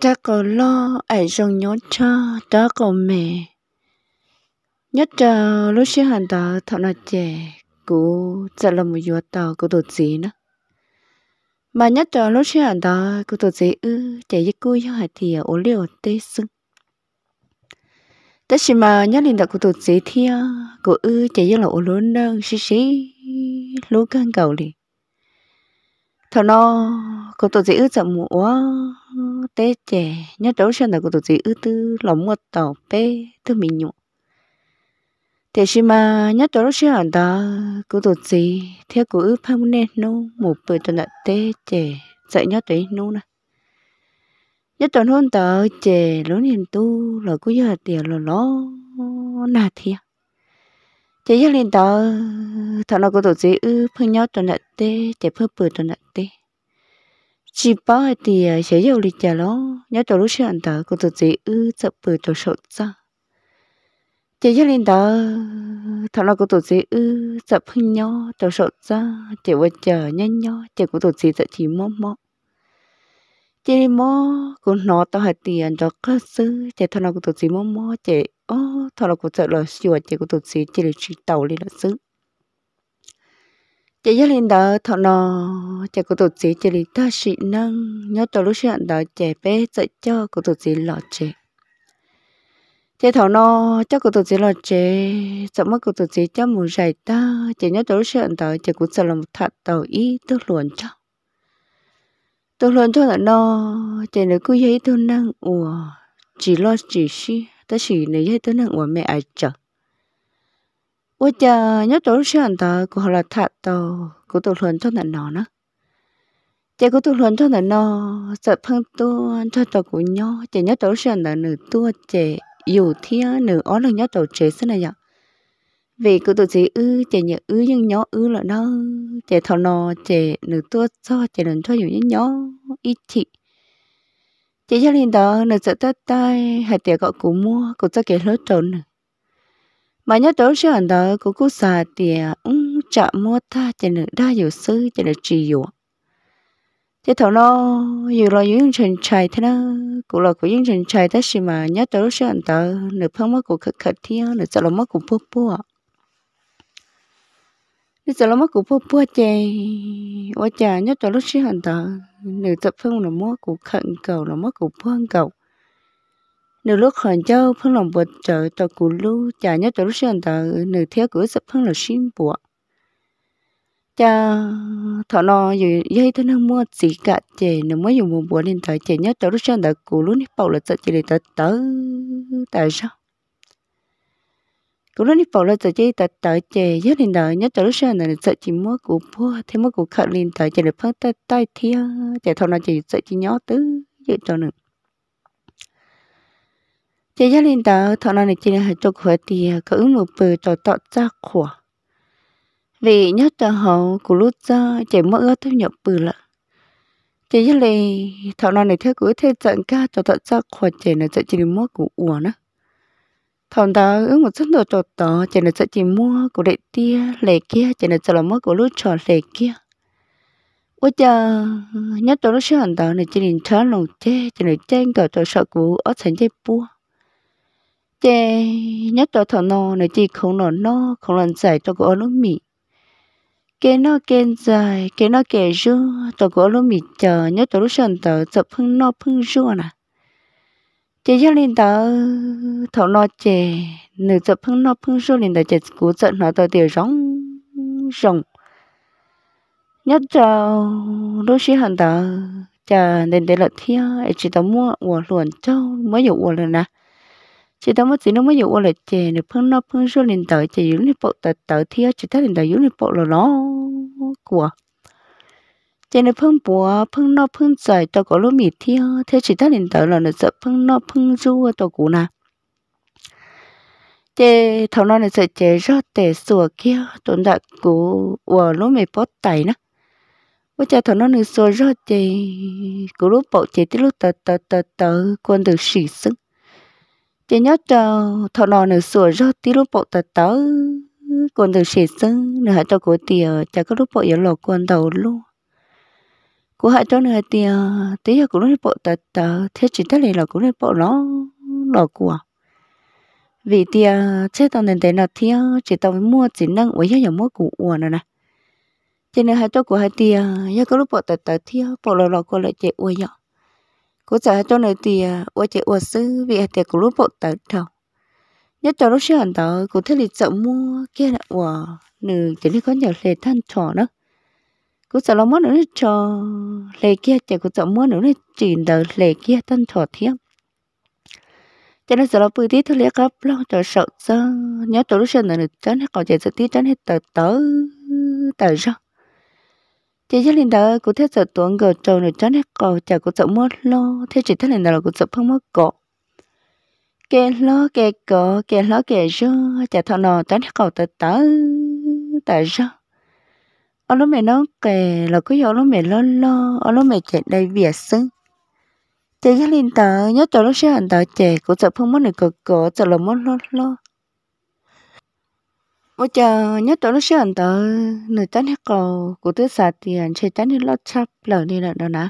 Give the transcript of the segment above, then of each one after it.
ta có lo ai rong nhớ cha ta có mẹ nhất là lúc xưa hàng ta thọ là trẻ cũ rất là một vua tàu của tổ gì nữa mà nhất là lúc xưa hàng ta của tổ gì ư trẻ với cô cho hạt thì ố liều tê sưng tất nhiên mà nhất linh đạo của tổ gì thì của ư trẻ với là ố lớn nâng xí xí lú căng cầu liền thằng nó có tổ chức chậm múa té trẻ nhất đấu xem là có tổ chức tư lòng một tàu pe tư mình nhụ thế khi mà nhất đấu xem ta có tổ chức theo cô ư phang nên nó một bữa tuần té trẻ dạy nhất đấy nó nè nhất tuần hôn tờ trẻ lớn niềm tu là cô giờ tiền là nó nà thiệt chỉ nhắc lên đó thằng nó có tổ chức ư phương nhau tuần nợ tê để phương bự tuần nợ tê chỉ bảo thì ờ, sẽ giàu lịch trả lỗ nhớ tổ lúc chuyện đó có tổ chức ư tập bự tổ sổ ra chỉ nhắc lên đó thằng nó có tổ chức ư ừ, tập phương nhau tổ sổ ra chỉ vợ chờ nhân nhau chỉ có tổ chức tập chỉ mò mò chỉ mò cũng nó tao hạt tiền cho cơ sư chỉ thằng nó có tổ chức mò mò chỉ ô ờ, thọ là cụ sợ là sửa chỉ cụ tụt xí chỉ là chỉ tàu lên là xứ chỉ giác lên đó thọ nó chỉ cụ tổ xí chỉ là ta sĩ năng nhớ tàu lúc chuyện đó trẻ bé dạy cho cụ tổ xí lọt trẻ chế thảo nó chắc cụ tổ chức là chế sợ mất cụ tổ chức cho một giải ta chế nhớ lúc chuyện đó chế cũng sợ là một thật tàu ý tốt luôn cho tốt luôn cho là nó chế nếu cứ thấy tôi năng ủa chỉ lo chỉ suy ta chỉ này hay tới nặng của mẹ ai à, chờ ôi chờ nhớ trốn xe anh ta cô họ là thạ tàu cô tàu luận cho nạn nó nữa chị cô tàu luận cho nạn nó sợ phăng tu cho tàu của nhau chị nhớ trốn xe anh ta nửa tua chị dù thiên nửa ó là nhớ trốn chế thế này vậy vì cứ tụi chị ư chị nhớ ư nhưng nhỏ ư là nó chị thọ nò chị nửa tua cho chị lần cho dù những nhỏ ít chị chỉ cho linh đó nó sẽ tới tay hạt tiền gọi cũng mua cũng cho cái lối trốn mà nhớ tối sẽ anh đó cũng cụ xả tiền ung chạm mua ta cho được đa nhiều sư cho được trì dụ chỉ thấu nó dù là những trình chạy thế nào cũng là của những trình trai thế mà nhớ tối sẽ anh đó nửa phong mất cũng khật khật thiên nửa sợ là mất cũng bố bố bây cho nó mất cũng bua bua chè ô chà nhất cho lúc xí hẳn tờ nếu tập phương là mua cũng khẩn cầu là mất cũng bua cầu nếu lúc hẳn châu phong lòng bột trợ cho cụ lưu chà nhất cho lúc xí hẳn tờ nếu theo cửa sập phương là xin bùa cha thọ nó dù dây thân hăng mua chỉ cả chè nó mới dùng một bữa lên tới chè nhất tới lúc sang tới cú lưu nếp bầu là tới chè để tới tới tại sao tụi nó đi bảo là tụi chơi tạt tạt chơi rất là đỡ nhất tụi nó sợ là sợ chỉ mua của mua thêm mua của khẩn lên tạt chơi được phân tay tay thia chạy thằng nào chỉ sợ chỉ nhó tứ dễ cho nó chơi rất là đỡ thằng nào này chơi là cho khỏe thì cứ ứng một bờ cho tọt ra khỏa vì nhất là hậu của lúc ra chạy mỡ ớt thêm nhập bờ lại chỉ là thọ nó này theo cứ thế trận ca cho tận ra khỏi trẻ là trận chỉ mua của uổng nữa thằng ta ứng một chút đồ trộn tỏ chỉ là sợ chỉ mua của đệ tia lệ kia chỉ là sợ là mất của lũ trò lệ kia bây giờ nhất tôi lúc sẽ hẳn đó này chỉ nên chán lòng chê chỉ nên tranh cả tôi sợ của ở thành chê bua chê nhất tôi thằng nó này chỉ không nó nó không lần giải tôi có lúc mì cái nó kén dài cái nó kén ru tôi có lúc mì chờ nhất tôi lúc sẽ hẳn đó sợ phun nó phun ru nè chỉ cho linh đó thọ nó chè nửa chợ phăng nó phăng số linh đó chè cú trận nó tới tiểu rong rong nhất cho đôi khi hẳn đó chờ nên để lợt thia chỉ tao mua uổng luồn châu mới dụ uổng lần nè chỉ tao mất gì nó mới dụ uổng lợt chè nửa phăng nó phăng số linh đó chè yếu nửa bộ tờ tờ thia chỉ ta linh đó yếu nửa bộ là nó của cho nên phương bùa phương nó phương trời tao có lúc mệt thi thế chỉ ta liền tới là nó sợ phương nó phương du tao cũ nà thế thằng nó là sợ chế ra tệ sửa kia tồn tại cũ ở lúc mịt bót tay nè bây giờ thằng nó là sửa ra chế cũ lúc bộ chế tới lúc tờ tờ tờ tờ quân được xỉ sức chế nhớ cho thằng nó là sửa ra tí lúc bộ tờ tờ quân được xỉ sức nữa hãy cho cổ tiền chả có lúc bộ yếu lò quân đầu luôn cú hạ cho người thì à, tí là cũng nói bộ tờ tờ thế chỉ tất này là cũng nói bộ nó nó của vì thì chế à, tao nên thế nào thì à, chỉ tao mới mua chỉ năng với nhau mua củ ủa này nè cho nên hai cho của hai thì nhà có lúc bộ tờ tờ thì bộ lò lò của lại chế ủa nhau cú sợ hai cho này thì ủa chế ủa sư vì hai thì cũng lúc bộ tờ thầu nhất cho lúc xưa hẳn tao cũng thấy lịch sợ mua kia là ủa nữ chỉ nên có nhiều lệ than trò nữa cú sợ lắm nữa cho lệ kia chả cú sợ mua nữa chỉ đỡ lệ kia tân thọ thiếp cho nên sợ lắm bự tí thôi liếc gấp lo cho sợ sợ nhớ tổ lúc sinh nữa chán hết còn chạy sợ tí chán hết tờ tớ tờ ra chỉ cho linh đỡ cú thiết sợ tuấn gờ trâu nữa chán hết còn chả cú sợ mua lo thế chỉ thấy linh đỡ là cú sợ không mua cọ kẻ lo kẻ cọ kẻ lo kẻ rơ chả thọ nọ chán hết còn tờ tớ tờ ra ở lúc mẹ nó kể là cứ giờ lúc mẹ lo lo ở lúc mẹ chạy đầy việc à xứ chị cái linh tờ nhớ tờ lúc sẽ hành tờ chị của tờ phong mất này cực cổ tờ là mất lo lo bữa chờ nhớ tờ lúc sẽ hành tờ người ta hết cầu của tứ xà tiền chị ta hết lo chắp lở đi là đó nè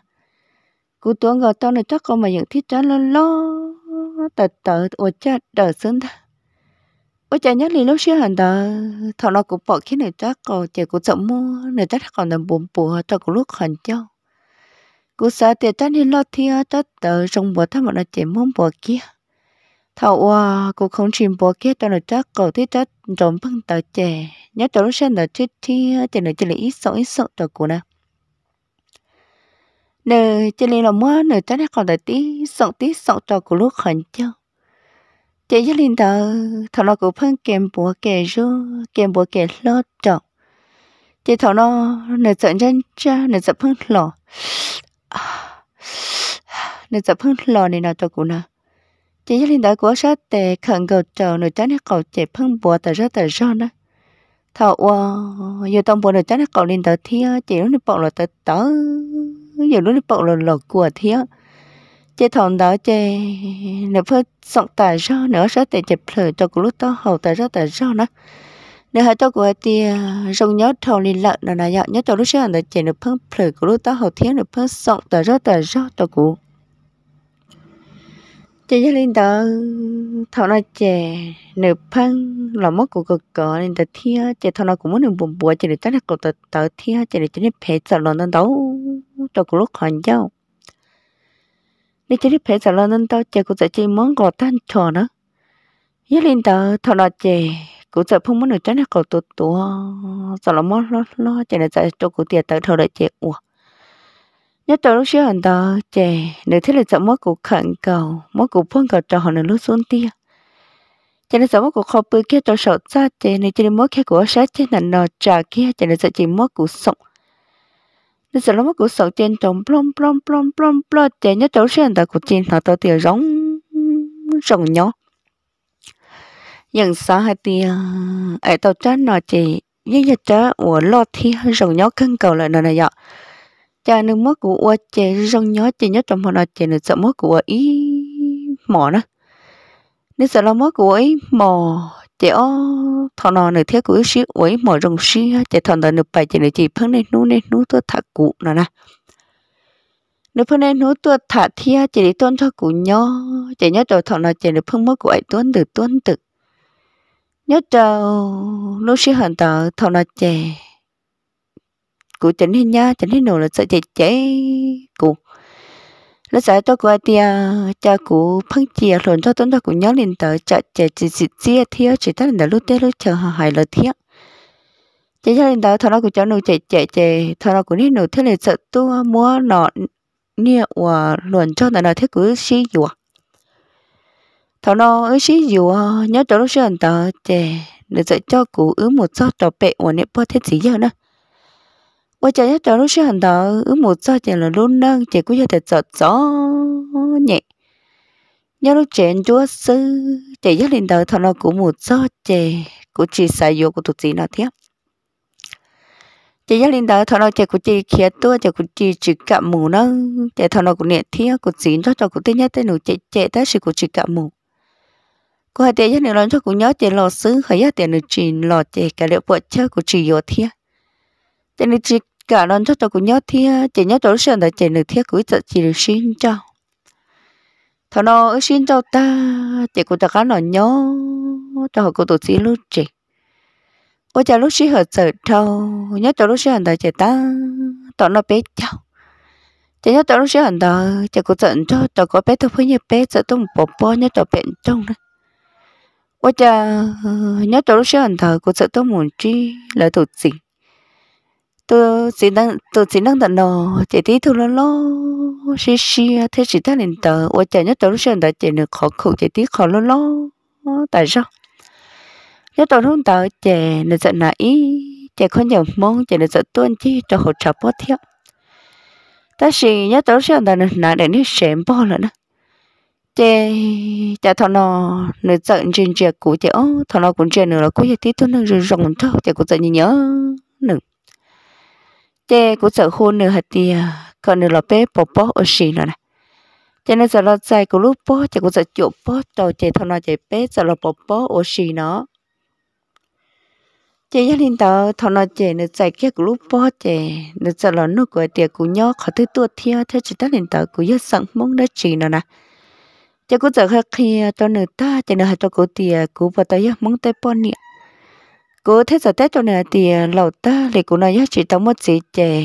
của tuấn gọi tao này chắc con mà những thiết trái lo lo tờ tờ ủa cha đỡ xứng thôi ôi chả nhắc lý lúc xưa hẳn đó thằng nó cũng bỏ khi này chắc còn chả cũng chậm mua này chắc còn nằm buồn bùa cho cũng lúc hẳn cho cú sợ tiền chắc nên lo thia chắc tờ trong bùa thằng mà nó chỉ muốn bùa kia thầu qua cô không chìm bùa kia tao nó chắc cầu tí chắc trộm bằng tờ trẻ nhớ tao lúc xưa nó chết thia chỉ nó chỉ là ít sợ ít sợ tờ của nè nè chỉ lấy là mua nè chắc còn đợi tí sợ tí sợ cho của lúc hẳn cho chị nhất linh đó thọ nó cũng phân kèm bùa kẻ ru kèm bùa kẻ lót trọng chị thọ nó nửa sợ chân cha nửa sợ phân lò nửa sợ phân lò này nào cho cụ nè chị nhất linh đó của sát tệ khẩn cầu trầu nửa trái nét cầu chị phân bùa tờ ra tờ ra đó thọ wow giờ tông bùa nửa trái nét cầu linh đó thia chị lúc này bọc là tờ tớ giờ lúc này bọc là lò của thia chị thọn đó chị nếu phải sống tại do nữa sẽ để chụp lửa cho cô lúc đó hậu tại do tại do nữa nếu hai cho của tia rong nhớ thầu liên lợn là này nhớ cho lúc xưa là chị nếu phải lửa của lúc đó hậu thiếu nếu phải sống tại do tại do cho cô chị gia linh đó thọ nó chế nếu phăng là mất của cực cỡ nên ta thiếu chị thọ nó cũng muốn được bùn bùa chị để tách được của tờ tờ thiếu chị để chế để phải sợ lần đó đấu cho cô lúc hoàn giao đi chỉ đi phải sợ lo nên tao chơi cũng sẽ chơi món gò tan trò nữa nhớ lên tờ thọ là chè cũng sẽ không muốn được tránh cầu tụt tụt sợ là món lo lo chè này sẽ cho cụ tiền tờ thọ là chè ủa nhớ tờ lúc xưa hẳn tờ chè nếu thế là sợ món cụ khẩn cầu món cụ phong cầu trò họ nên lúc xuống tia chè này sợ mất cuộc khó bơi kia tôi sợ ra chè này chỉ nên mất kia của sát chè nền nọ trà kia chè này sợ chỉ mất cuộc sống sợ 你只那么个手电筒，plom plom plom plom plom plom nhất đầu plom，点一走线的古箭头到底容容 nhau. Nhưng sao hai thì ở tàu trên nó chỉ những giờ trở của lo thi rồng nhau cân cầu lại nó này vậy. Cha nước mất của ua chè rồng nhau chỉ nhất trong họ nó chỉ được sợ mất của ý mỏ nữa. Nếu sợ lo mất của ý mỏ chỉ ô thọ nọ nửa thiết của sĩ uế mỏ rồng sĩ chạy thọ nọ nửa bài chạy nửa chỉ phân nên nú nên nú tôi thả cụ nọ nè nửa phân nên nú tôi thả thia chạy đi tuân thọ cụ nhó chạy nhớ trò thọ nọ chạy nửa phân mất của ấy tuân từ tuân từ nhớ trò nú sĩ hận tờ thọ nọ chạy cụ chỉnh hình nhá chỉnh hình nụ là sợ chạy chạy cụ nó giải tôi qua thì cha cụ phăng chia rồi cho tôi tôi cũng nhớ lên tới chợ chợ chỉ chỉ chia thiếu chỉ tất là lúc tết lúc chờ họ hỏi lời thiếu chỉ cho lên tới thằng nó cũng cho nụ chạy chạy chạy thằng nó cũng nên nụ thế này sợ tôi mua nọ nia và luận cho là thế cứ xí dùa thằng nó ở xí dùa nhớ cho lúc xưa anh tới chạy để dạy cho cụ ứ một số trò bệ và nếp bơ thế gì giờ nữa 我家要找路是很大，而 một sao chỉ là luôn nâng chỉ có thể sợ gió nhẹ. Nhớ lúc chuyện chúa sư chỉ nhất lên đời thằng nó cũng một sao chỉ của chỉ xài vô của tụi chị nó tiếp. Chỉ nhất lên đời thằng nó chỉ của chị khía tua chỉ của chị chỉ cả mù nó chỉ thằng nó cũng nhẹ thiết của chị cho cho của tên nhất tên nụ chị chị tới sự của chị cả mù. Cô hai tiền nhất nữa cho cũng nhớ chị lò sư hay tiền nữa chị lò chị cả liệu vợ chơi của chị vô thiết cho nên ờ, chỉ cả lần cho tôi cũng nhớ thia chỉ nhớ tôi sơn là chỉ được thia cuối tự chỉ được xin cho thằng nó xin cho ta chỉ cũng ta cá nó nhớ cho họ cũng tổ chỉ lúc chỉ bây giờ lúc xin họ sợ trâu nhớ tôi lúc xí hành chỉ ta tao nó bé cháu chỉ nhớ tôi lúc xí hành chỉ cũng sợ cho tôi có bé thôi phải như bé sợ tôi một bộ bò nhớ tôi bệnh trong đấy bây giờ nhớ tôi lúc xí hành đời cũng sợ tôi muốn chi là tụt gì tôi chỉ đang tôi chỉ đang tận nó chỉ tí thôi lo xí xí thế chỉ ta liền tờ ở chợ nhất tôi xem đã chỉ được khó khổ chạy tí khó lo lo tại sao nhất tôi không tờ chỉ được giận ý chỉ không nhiều mong chỉ được giận tuân chi cho hỗ trợ bớt theo ta xí nhất tôi xem đã được nãy để đi xem bao lần đó chỉ chả thằng nó nửa giận trên chuyện cũ chỉ ô thằng nó cũng chuyện nữa là cũ chỉ tí tôi nó rồng thâu chỉ cũng giận nhớ nữa chế cũng sợ khô nửa hạt thì à, còn nửa lọ bé bỏ bỏ ở xì nữa nè chế nó giờ lo chạy của lúc bỏ chế cũng sợ chuột bỏ trò chế thằng nào chế bé giờ lo bỏ bỏ ở xì nó chế gia đình tao thằng nào chế nó chạy kia của lúc bỏ chế nó sợ lo nó của tiệc của nhóc khỏi thứ tua thia thế chỉ ta liền tao của giấc sẵn mong đó nữa nó nè chị cũng sợ khi tao nửa ta chế nửa hạt tao của tiệc của bà tao mong tới bỏ niệm cô thế giờ tết cho nên thì ờ, lẩu ta thì cũng nói chỉ tao một chỉ chè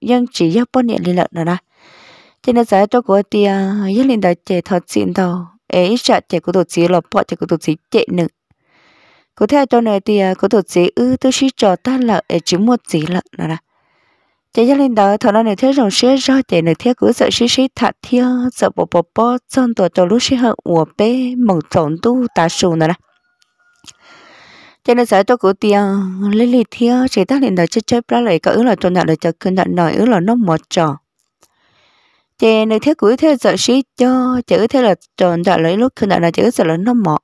nhưng chỉ giáp bao điện liên lợn nữa đó cho nên giờ cho cô thì giáp ờ, liên đại chè thật xin đâu ấy sợ chè của tổ chỉ là bỏ chè của tổ chỉ chè nữa cô thế cho nên thì ờ, cô tổ chỉ ư tôi chỉ cho ta là ấy chỉ một chỉ lợn nữa nè chè giáp liên đó thằng nó này thế rồi sẽ do chè này thiết cứ sợ xí xí thật thiêu sợ bò bò bỏ xong tổ cho lúc xí hận uổng bé mỏng trộn tu ta sù nữa nè cho nên sợ tôi cứ tiền lấy lì thiếu chỉ tác liền đời chơi chơi ra lại cả ứ là tuần nhận được chơi cơn đạn nổi ứ là nó một trò chị này thiết cứ thế giờ xí cho chữ thế là tròn đã lấy lúc cơn đạn là chữ sợ là nó một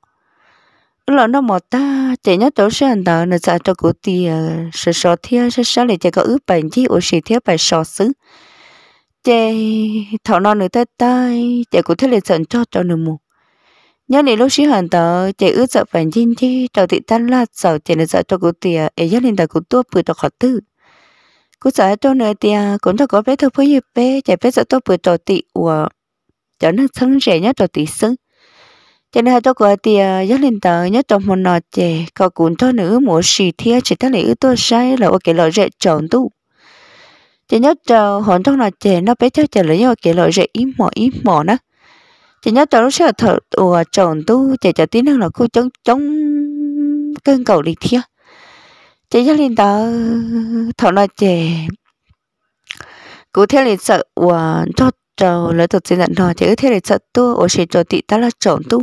ứ là nó một ta chị nhớ tổ sư anh ta này sợ tôi cứ tiền sợ sợ thia sợ sợ lại chơi có ước bệnh chi ủi xí thia bài sợ xứ chị thọ non nữa tay tay chị cứ thế là giận cho cho nửa mù nhớ đến lúc xí hẳn tớ chạy ướt sợ phải nhìn thi đầu thì tan là sợ chạy nên sợ cho cô tìa ấy giác lên tớ cụ tua bự tớ khó tư cụ sợ cho nơi tìa cũng tớ có bé thơ phơi nhịp bé chạy bé sợ tớ bự tớ tị ủa cháu nó thân rẻ nhá tớ tị sưng cho nên tôi gọi thì giác lên tờ nhớ trong một nọ chè có cuốn cho nữ mùa xì thia chỉ ta lấy tôi sai là cái lọ rễ chọn tu chỉ nhớ chờ hồn trong nọ chè nó bé theo chờ lấy cái lọ rễ im mỏ im mỏ đó chỉ nhớ cho lúc xưa thợ ủa trộn tu chỉ cho tí năng là cô chống chống cơn cầu đi thiệt chỉ cho lên đó thọ nói chè cụ thế là sợ ủa cho trầu lấy thực sinh nhận thọ cứ thế là sợ tu ủa chỉ cho tị ta là trộn tu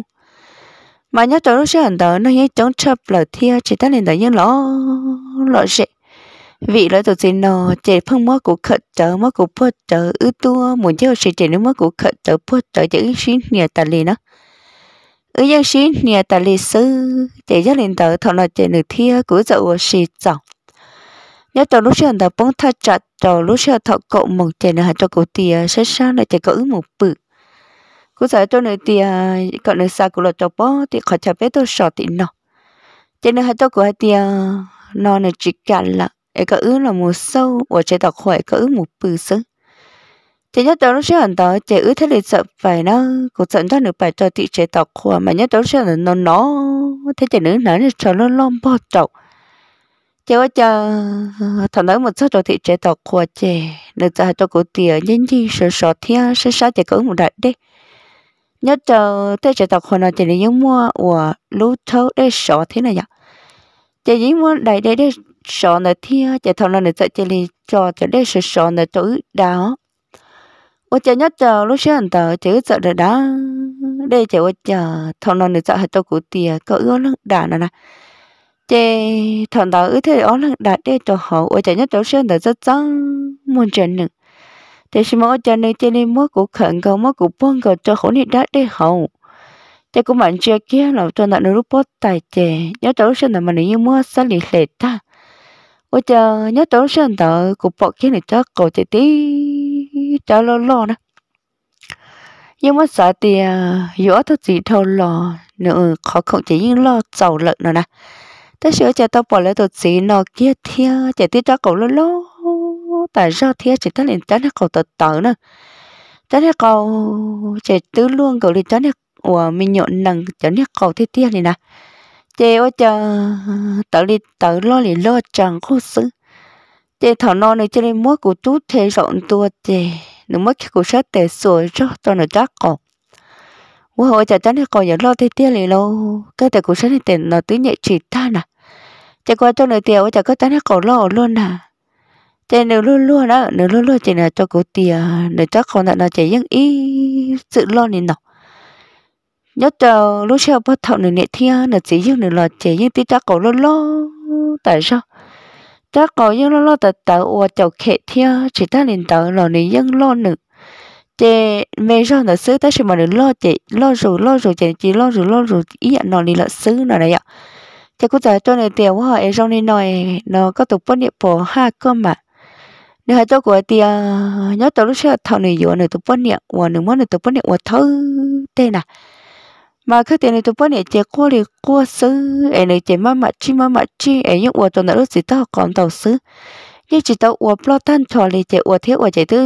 mà nhớ cho lúc xưa đó nó nhớ chống chập là thiệt chỉ ta lên đó nhưng lỗ lỗ sẽ vì là tôi xin nó chỉ phân mất của khẩn trợ mất của phật trợ ư tua muốn chơi sự chỉ nếu mất của khẩn trợ phật trợ chỉ xin nhà ta liền đó ư dân xin nhà ta liền sư chỉ rất liền tờ thọ là chỉ nửa thia của dậu xì chọc nhớ tàu lúc xưa tàu bóng thà chặt tàu lúc xưa thọ cậu một chỉ nửa hạt cho cổ tìa sẽ sao là chỉ có ư một bự cú sợ cho nửa tìa cậu nửa xa của lọ cho bó thì khỏi chả biết tôi sợ tị nó chỉ nửa hạt cho cổ tìa nó nửa chỉ cả là e ka u la mu sâu wa che ta khoi ka u mu pu sơ thế nhất đó sẽ hẳn đó chế ư thế lịch sợ phải nó cũng dẫn ra được bài cho thị chế tộc của mà nhất đó sẽ là nó nó thế chế nữ nó cho nó lom bò trậu chế quá chờ thằng nói một số đồ thị chế tộc của chế nữ ta cho cụ tìa nhân gì sợ sợ thia sẽ sao chế cỡ một đại đi nhất chờ thế chế tộc của nó chế nữ mua của lú thấu để sọ thế này nhở chế dính mua đại để để sợ nữa thia chạy thằng nó nữa chạy chạy đi cho chạy đi sợ sợ nữa chữ đó ô chạy nhớ chờ lúc sáng tờ chữ sợ nữa đó đây chạy ô chờ thằng nó nữa sợ hết tôi cụ tiền có ứa lắm đà nữa nè chạy thằng đó ứa thế ó lắm đà đây cho họ ô chạy nhớ chỗ sáng tờ rất trắng muốn chạy nữa thế xem mỗi chạy nữa chạy đi mỗi cụ khẩn cầu mỗi cụ bông cầu cho khổ này đá đây hậu, thế cũng mạnh chưa kia là cho nó nó lúc bớt tài chè nhớ chỗ sáng tờ mà nếu như mua sẽ lì lệ ta 我就 nhớ tốn sơn tờ cục bộ kia này cho cổ chạy tí cho lo lo nè nhưng mà sợ thì giữa thật gì thôi lo nữa khó không chỉ những lo giàu lợn nữa nè ta sửa cho tao bỏ lại thật gì nó kia thia chạy tí cho cổ lo lo tại do thia chỉ ta liền cho nó cổ tờ tờ nữa cho nó cổ chạy tứ luôn cổ liền cho nó của mình nhộn lần cho nó cổ thia thia này nè chế ô chờ tự đi tự lo lì lo chẳng khu sư chế thảo nó này chế đi mua của chú thế rộn tua chế nó mất cái của sát tệ sủi cho cho nó chắc cổ wo ho cha chan còn nhớ lo thế te le lâu cái te ku sát ni te nó tu nhẹ chỉ ta na cha qua cho nơi tiền wo cha có chan còn lo luôn na cha nếu luôn luôn đó nếu luôn luôn chỉ là cho cô tiền nếu chắc còn là nó chỉ những ý sự lo này nọ nhất là lúc sau bắt thọ này nệ thiên nửa chỉ nhưng nửa lọt chỉ nhưng tí ta cổ lo lo tại sao ta cổ nhưng lo lo tại tại ua chầu khệ thiên chỉ ta liền tàu lò nửa nhưng lo nữa chị mẹ cho nửa xứ ta sẽ mà được lo chị lo rồi lo rồi chị chỉ lo rồi lo rồi ý nhận nọ liền lọt xứ nọ đấy ạ chị có giải cho nửa tiền của họ ấy trong nên nói nó có tục bất niệm bỏ ha cơ mà nếu hai cháu của thì à, nhớ tàu lúc sau thọ này dừa nửa tục bất niệm ua nửa mất nửa tục bất niệm ua thơ tên nào mà cái tiền này tụi bữa này chỉ qua thì qua xứ ấy này chỉ mà mà chi mà mà chi ấy những uo tụi nó lúc gì tao còn tàu xứ như chỉ tao uo lo tan thò thì chỉ uo thiếu uo chỉ thứ,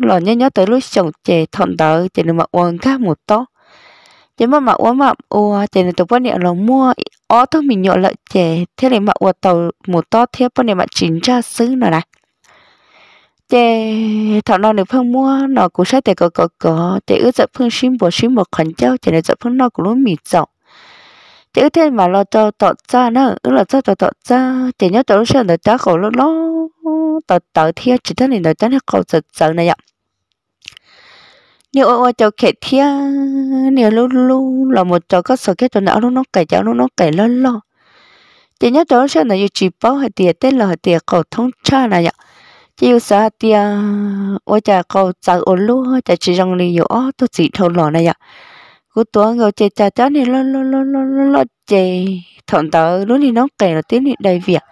lò nhớ nhớ tới lúc chồng chỉ thọn tờ chỉ mà uo khác một to chỉ mà mà uo mà uo chỉ này tụi bữa này là mua ó thôi mình nhọ lợi chỉ thế này mà uo tàu một to thiếu bữa này mà chính ra xứ nào này chế thọ nó được phương mua nó cũng sẽ để có có có chế ước giật phương xin bộ xin một khẩn cháu chế này giật phương nó cũng lúa mì rộng chế ước thêm mà lo cho tọt ra nó ước là cho tọt ra chế nhớ tọt ra nó đã khổ lo lo tọt tọt thiệt chỉ thân này nó đã khổ giật giật này ạ nhiều ô ô cháu kẹt thiệt nếu lu lu là một cháu có sở kết cho não nó cày cháu nó cày lo lo chế nhớ tọt ra nó yêu chỉ bảo hay tiệt tên là tiệt cầu thông cha này ạ chứ sợ tia ôi chả câu sợ ổn lúa chả chỉ rằng lì yếu tôi chỉ thâu lò này ạ cú tua ngầu chè cha chó này lo lo lo lo lo lo chè thọn tớ lúc này nó kể là tiếng này đầy việc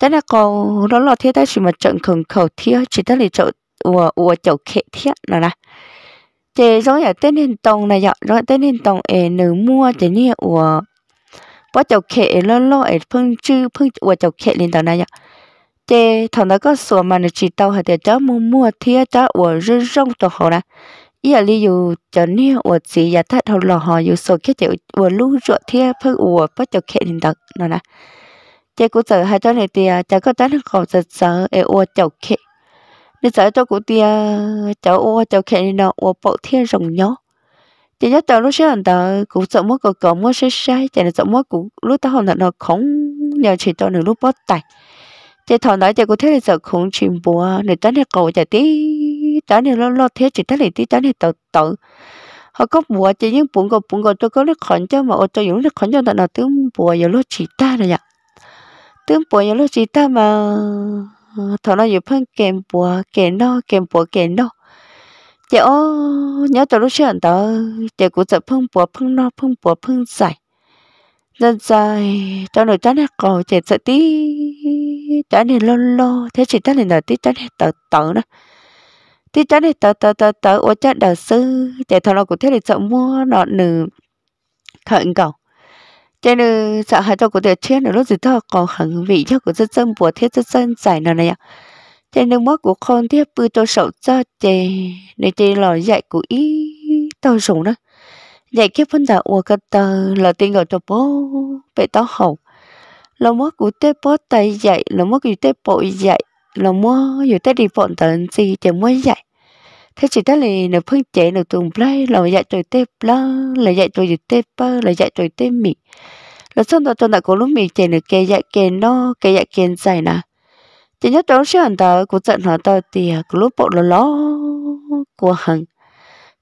thế là cầu nó là thế ta chỉ mà trận khẩn khẩu thiê chỉ ta là chỗ ủa ủa chỗ khệ thiê là nè, chè giống như tên hình tông này ạ rồi tên hình tông ế nữ mua chè như ủa quá chỗ khệ lo lo ế phương chư phương ủa chỗ khệ lên tàu này ạ chế thằng đó có sổ mà nó chỉ tao hạt cháu mua mua thia cháu ở rong rong tổ họ nè ý là lý dụ cho nên ở chỉ giả thắt họ họ dù sổ cái chữ ở lu ruột thia phơi ở bắt cho khẽ đình đặc nó cũng sợ hai cháu này thì cháu có tán khó sợ sợ ở ở cháu khẽ nên sợ cháu cũng thì cháu ở cháu khẽ đình nó ở bộ thia rồng nhỏ chỉ nhớ lúc xưa anh cũng sợ mất cái cổng mất sai sai chỉ là sợ mất cũng lúc tao hoàn thành nó không nhờ chỉ tao nửa lúc bắt tay chị thọ nói chị có thế là giờ không chìm bùa này tớ này cầu chị tí tớ này lo lo thế chị thế này tí tớ này tự tự họ có bùa chị những bụng cầu bụng cầu tôi có lấy khẩn cho mà ô tôi những lấy khẩn cho tao là tướng bùa giờ lo chị ta này ạ tướng bùa giờ lo chị ta mà thọ nó giờ phân kèm bùa kèm đó kèm bùa kèm đó chị ô nhớ tao lúc xưa tao chị cũng sợ phân bùa phân no phân bùa phân giải dần dài cho nổi chán hết cổ chỉ sợ tí chán hết lô lo thế chỉ chán hết nở tí chán hết tờ tờ nữa tí chán hết tờ tờ tờ tờ ô chán đờ sư chỉ thằng nào cũng thế thì sợ mua nọ nử khẩn cầu cho nên sợ hai cho của tiền chết nữa lúc gì thôi còn khẩn vị cho của dân dân bùa thế dân dân giải nào này ạ cho nên mất của con tiếp bư cho sậu cho chè này chè lò dạy của ý tao dùng đó 약해 본다 오갔다 라띵가 저보 배다 hậu là mua cú tê bó tay dạy là mua cú tê bộ dạy là mua dù tê đi bọn tận gì để mua dạy thế chỉ ta lì nửa phân chế nửa tùng play là dạy tôi tê plá là dạy tôi dù tê bơ là dạy tôi tê mì là xong tôi tôi đã cố lúc mì chế nửa kê dạy kê nó kê dạy kê dạy nà chỉ nhớ đó sẽ hẳn tờ của trận họ tờ tìa của lúc bộ là ló của hằng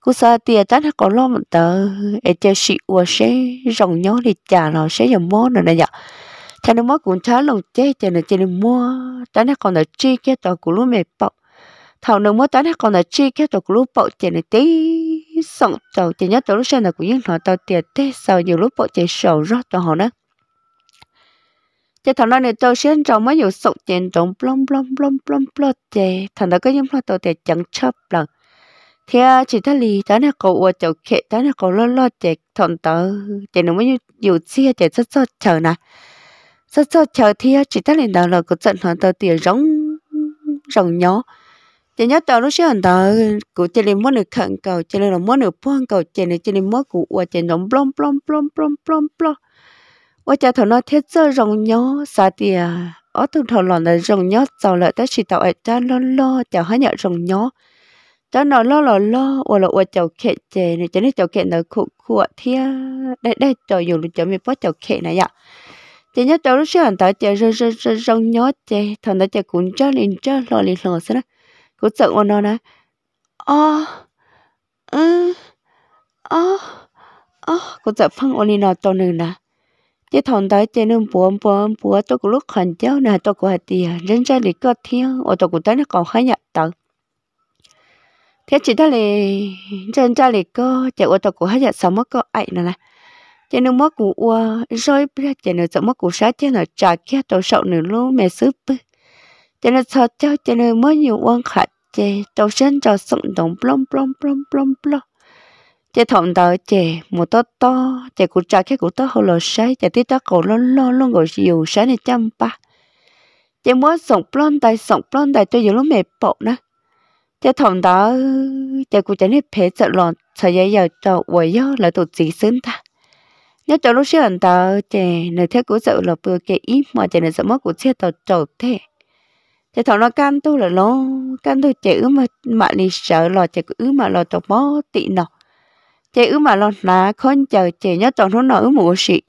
cú sa tiền tát có lo một tờ để chơi sĩ ua sẽ rồng nhó thì trả nó sẽ giờ mua nữa này dạ thằng nó mua cũng trả lòng chơi cho nó chơi nó mua tát nó còn là chi cái tờ của lúc mẹ bọc thầu nó mua tát nó còn là chi cái tờ của lúc bọc chơi nó tí xong tàu chơi nhớ tàu lúc sau là cũng những họ tàu tiền thế sau nhiều lúc bọc chơi sầu rót tàu họ đó chơi thằng nó này tàu xuyên trong mấy nhiều sọc tiền trong plom plom plom plom plom chơi thằng đó có những lo tàu tiền chẳng chấp lần thì chỉ ta lì ta nè cậu ở chỗ kệ ta nè cậu lo lo chạy thọn tớ chạy nó mới nhiều chia chạy rất rất chờ nè rất rất chờ thì chỉ ta lì đào là có trận hoàn tớ tiền rong rong nhỏ chạy nhớ tớ nó sẽ hoàn tớ cụ chạy lì muốn được khẩn cầu chạy lì là muốn được phong cầu chạy này chạy lì muốn cụ ở chạy nó plom plom plom plom plom plom ở chạy thằng nó thiết giờ rong nhỏ sao tiền ở thằng thằng lòn là rong nhỏ sau lại tới chỉ tạo ở cha lo lo chào hai nhợ rong nhỏ cho nó lo lo lo ủa lo ủa cháu khệ chè này cho nên cháu khệ nó khụ khụ thia đây đây cháu dùng lúc cháu mình bắt cháu khệ này ạ chỉ nhớ cháu lúc xưa anh ta chè rơ rơ rơ rong nhớ chè thằng đó chè cuốn cho lên cho lo lên lo xí đó cũng sợ ủa nó nè ô ừ ơ, ơ, cũng sợ phăng ủa nó to nữa nè chỉ thằng đó chè nương bùa bùa bùa tôi cũng lúc hành cháu nè tôi cũng hạt tiền rên ra lịch cơ thiên ủa tôi cũng tới nó còn khá nhạt tận thế chị ta là chân cha lì co chạy qua tàu của hết giờ sống mất co ấy nữa là cho nên mất của ô rồi biết giờ nó sống mất của sát cho nó trả kia tàu sợ nữa luôn mẹ súp bự cho nên sợ cho cho nên mới nhiều quan khát chè tàu sinh cho sống động plom plom plom plom plom chè thòng tàu chè một to to chè của trả kia của to hồ lò sáng chè tít to cổ lo lo luôn gọi nhiều sáng này chăm ba chè muốn sống plom tay sống plom tay tôi dùng lúc mẹ bọt nữa cho thằng đó cho cô chẳng hết phê sợ lọt sợ dây giờ cho quấy gió là tụt gì sớm ta nếu cho lúc xưa anh ta chè nơi thế của sợ là vừa kệ ít mà trẻ nơi sợ mất của xe tàu trầu thế chè thằng nó can tu là nó can tu chè ứ mà mà đi sợ lo trẻ cứ mà lo tàu mó tị nọ trẻ ứ mà lo là khôn chờ trẻ nhớ chọn nó nở mùa sĩ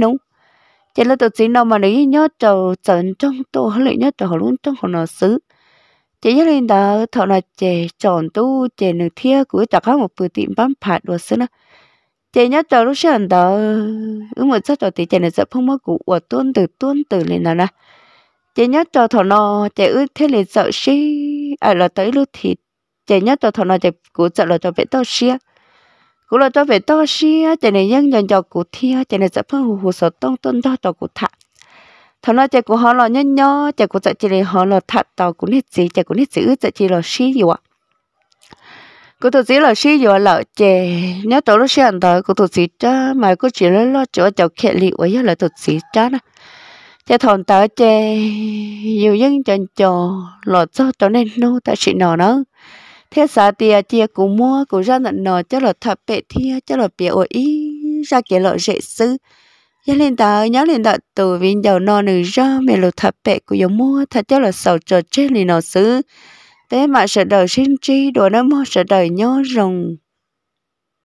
núng trẻ là tụt gì nào mà lấy nhớ trầu trần trong tôi lại nhớ trầu luôn trong hồ nó xứ chỉ nhất lên đó thọ là chè chọn tu chè nửa thia cuối tạc khác một bữa tiệm bám phạt đồ xưa nữa chè nhớ cho lúc sáng đó ứng một sát tàu thì chè nửa dập không mất cụ của tuôn từ tuôn từ lên nào nè chè nhớ cho thọ nó chè ư thế liền sợ xí à là tới lúc thì chè nhớ cho thọ nó chè cụ sợ là cho bé tao xia cụ là cho bé tao xia chè này nhân nhân cho cụ thia chè nửa sẽ không hù hù sợ tông tuôn đó cho cụ thạc thằng nó chạy của họ là nhớ nhớ chạy của chạy chỉ họ là thật tàu cũng hết gì chạy cũng hết giữ chạy chỉ là xí gì ạ cô tôi chỉ là xí gì là chè nhớ tàu nó xem tới cô tôi chỉ cho mà cô chỉ là lo chỗ cháu khệ liệu ấy là tôi chỉ cho nè chạy thằng tàu chè nhiều dân chân chò lọt cho tao nên nô tại sự nào nữa thế xã tia tia cũng mua cũng ra nợ nọ cho là thật bệ thia cho là bịa ổi ra kia lọ dễ sư giờ lên tờ nhớ lên tờ từ viên dầu nọ nữ ra mẹ lột thật bẹ của dầu mua thật cho là sầu trời chết liền nó xứ thế mà sợ đời sinh chi đồ nó mua sợ đời nhớ rồng